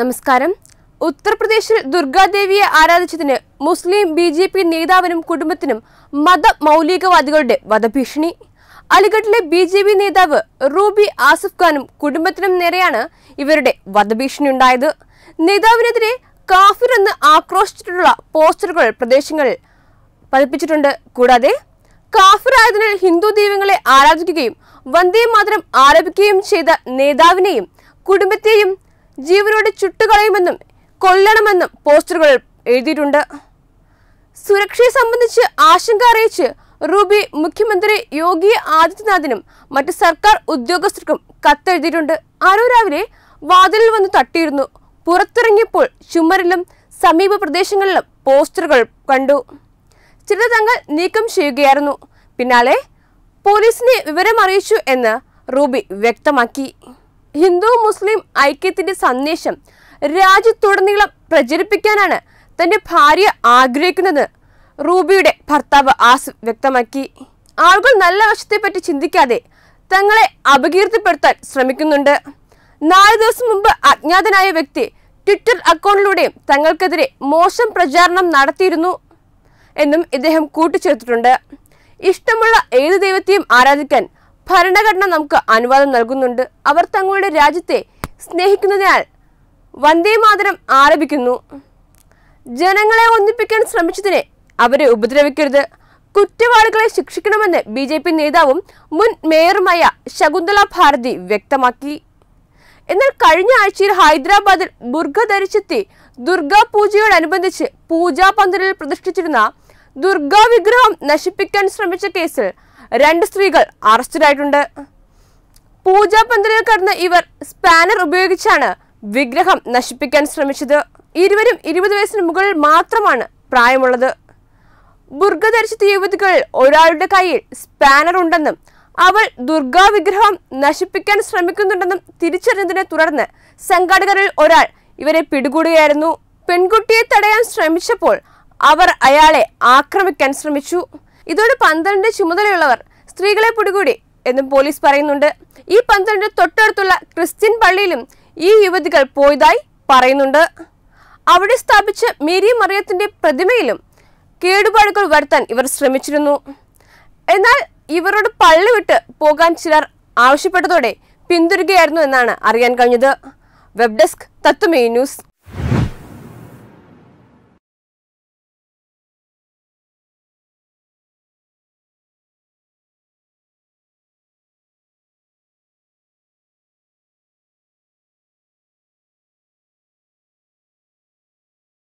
നമസ്കാരം ഉത്തർപ്രദേശിൽ ദുർഗാദേവിയെ ആരാധിച്ചതിന് മുസ്ലിം ബി ജെ പി നേതാവിനും കുടുംബത്തിനും മത മൗലികവാദികളുടെ വധഭീഷണി അലിഗഡിലെ ബി ജെ പി നേതാവ് റൂബി ആസിഫ് ഖാനും കുടുംബത്തിനും നേരെയാണ് ഇവരുടെ വധഭീഷണി ഉണ്ടായത് നേതാവിനെതിരെ കാഫിർ എന്ന് ആക്രോശിച്ചിട്ടുള്ള പോസ്റ്ററുകൾ പ്രദേശങ്ങളിൽ പതിപ്പിച്ചിട്ടുണ്ട് കൂടാതെ കാഫിർ ആയതിനാൽ ഹിന്ദു ദൈവങ്ങളെ ആരാധിക്കുകയും വന്ദേ മാതരം ആരോപിക്കുകയും ചെയ്ത നേതാവിനെയും കുടുംബത്തെയും ജീവനോട് ചുട്ടുകളയുമെന്നും കൊല്ലണമെന്നും പോസ്റ്ററുകൾ എഴുതിയിട്ടുണ്ട് സുരക്ഷയെ സംബന്ധിച്ച് ആശങ്ക അറിയിച്ച് റൂബി മുഖ്യമന്ത്രി യോഗി ആദിത്യനാഥിനും മറ്റ് സർക്കാർ ഉദ്യോഗസ്ഥർക്കും കത്തെഴുതിയിട്ടുണ്ട് ആരോ രാവിലെ വാതിലിൽ വന്ന് തട്ടിയിരുന്നു പുറത്തിറങ്ങിയപ്പോൾ ചുമരിലും സമീപ പ്രദേശങ്ങളിലും പോസ്റ്ററുകൾ കണ്ടു ചിലത് തങ്ങൾ നീക്കം ചെയ്യുകയായിരുന്നു പിന്നാലെ പോലീസിനെ വിവരമറിയിച്ചു എന്ന് റൂബി വ്യക്തമാക്കി ഹിന്ദു മുസ്ലിം ഐക്യത്തിന്റെ സന്ദേശം രാജ്യത്തുടനീളം പ്രചരിപ്പിക്കാനാണ് തന്റെ ഭാര്യ ആഗ്രഹിക്കുന്നത് റൂബിയുടെ ഭർത്താവ് ആസ് വ്യക്തമാക്കി ആളുകൾ നല്ല വശത്തെപ്പറ്റി ചിന്തിക്കാതെ തങ്ങളെ അപകീർത്തിപ്പെടുത്താൻ ശ്രമിക്കുന്നുണ്ട് നാല് ദിവസം മുമ്പ് അജ്ഞാതനായ വ്യക്തി ട്വിറ്റർ അക്കൗണ്ടിലൂടെയും തങ്ങൾക്കെതിരെ മോശം പ്രചാരണം നടത്തിയിരുന്നു എന്നും ഇദ്ദേഹം കൂട്ടിച്ചേർത്തിട്ടുണ്ട് ഇഷ്ടമുള്ള ഏത് ദൈവത്തെയും ആരാധിക്കാൻ ഭരണഘടന നമുക്ക് അനുവാദം നൽകുന്നുണ്ട് അവർ തങ്ങളുടെ രാജ്യത്തെ സ്നേഹിക്കുന്നതിനാൽ വന്ദേ മാതരം ആരംഭിക്കുന്നു ജനങ്ങളെ ഒന്നിപ്പിക്കാൻ ശ്രമിച്ചതിനെ അവരെ ഉപദ്രവിക്കരുത് കുറ്റവാളികളെ ശിക്ഷിക്കണമെന്ന് ബി ജെ പി നേതാവും മുൻ മേയറുമായ ശകുന്തള ഭാരതി വ്യക്തമാക്കി എന്നാൽ കഴിഞ്ഞ ആഴ്ചയിൽ ഹൈദരാബാദിൽ ബുർഖ ധരിച്ചെത്തി ദുർഗാ പൂജയോടനുബന്ധിച്ച് പൂജാ പന്തലിൽ പ്രതിഷ്ഠിച്ചിരുന്ന ദുർഗാ വിഗ്രഹം നശിപ്പിക്കാൻ ശ്രമിച്ച കേസിൽ രണ്ട് സ്ത്രീകൾ അറസ്റ്റിലായിട്ടുണ്ട് പൂജാപന്തലിൽ കടന്ന ഇവർ സ്പാനർ ഉപയോഗിച്ചാണ് വിഗ്രഹം നശിപ്പിക്കാൻ ശ്രമിച്ചത് ഇരുവരും ഇരുപത് വയസ്സിന് മുകളിൽ മാത്രമാണ് പ്രായമുള്ളത് ബുർഗ ധരിച്ച യുവതികൾ ഒരാളുടെ കയ്യിൽ സ്പാനർ ഉണ്ടെന്നും അവൾ ദുർഗാ വിഗ്രഹം നശിപ്പിക്കാൻ ശ്രമിക്കുന്നുണ്ടെന്നും തിരിച്ചറിഞ്ഞതിനെ തുടർന്ന് സംഘാടകരിൽ ഒരാൾ ഇവരെ പിടികൂടുകയായിരുന്നു പെൺകുട്ടിയെ തടയാൻ ശ്രമിച്ചപ്പോൾ അവർ അയാളെ ആക്രമിക്കാൻ ശ്രമിച്ചു ഇതോടെ പന്ത്രണ്ട് ചുമതലയുള്ളവർ സ്ത്രീകളെ പിടികൂടി എന്നും പോലീസ് പറയുന്നുണ്ട് ഈ പന്ത്രണ്ട് തൊട്ടടുത്തുള്ള ക്രിസ്ത്യൻ പള്ളിയിലും ഈ യുവതികൾ പോയതായി പറയുന്നുണ്ട് അവിടെ സ്ഥാപിച്ച മേരി മറിയത്തിന്റെ പ്രതിമയിലും കേടുപാടുകൾ വരുത്താൻ ഇവർ ശ്രമിച്ചിരുന്നു എന്നാൽ ഇവരോട് പള്ളി വിട്ട് പോകാൻ ചിലർ ആവശ്യപ്പെട്ടതോടെ പിന്തുരുകയായിരുന്നു എന്നാണ് അറിയാൻ കഴിഞ്ഞത് വെബ് ഡെസ്ക് തത്തുമേ ന്യൂസ്